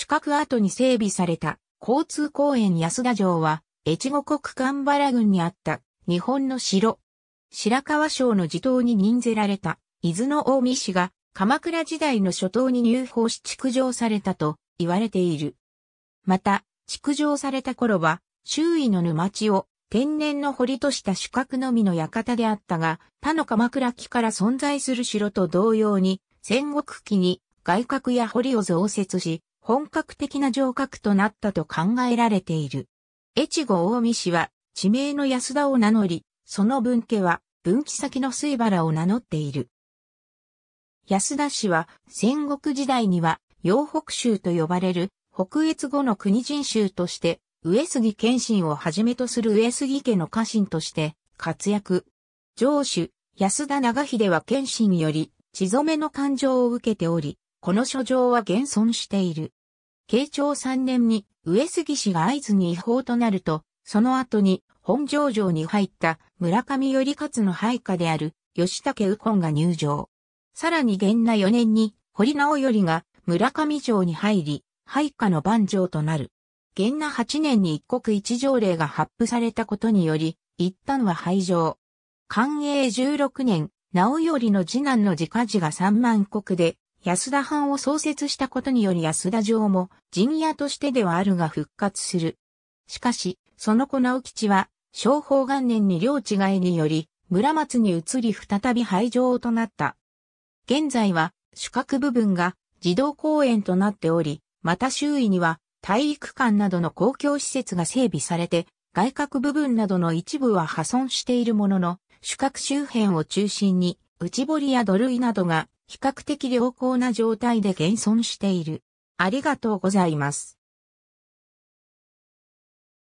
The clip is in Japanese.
宿泊後に整備された交通公園安田城は、越後国神原郡にあった日本の城。白川省の地頭に任ぜられた伊豆の大見氏が鎌倉時代の初頭に入法し築城されたと言われている。また、築城された頃は周囲の沼地を天然の堀とした主角のみの館であったが、他の鎌倉期から存在する城と同様に、戦国期に外郭や堀を増設し、本格的な城郭となったと考えられている。越後大見氏は地名の安田を名乗り、その分家は分岐先の水原を名乗っている。安田氏は戦国時代には洋北州と呼ばれる北越後の国人州として上杉謙信をはじめとする上杉家の家臣として活躍。上主、安田長秀は謙信より、地染めの感情を受けており、この書状は現存している。慶長3年に上杉氏が会津に違法となると、その後に本城城に入った村上頼勝の配下である吉武右近が入城。さらに元那4年に堀直頼が村上城に入り、配下の番城となる。元那8年に一国一条令が発布されたことにより、一旦は廃城。寛永16年、直頼の次男の自家事が三万国で、安田藩を創設したことにより安田城も陣屋としてではあるが復活する。しかし、その子直吉は、昭法元年に領違いにより、村松に移り再び廃城となった。現在は、主角部分が児童公園となっており、また周囲には体育館などの公共施設が整備されて、外郭部分などの一部は破損しているものの、主角周辺を中心に、内堀や土塁などが比較的良好な状態で現存している。ありがとうございます。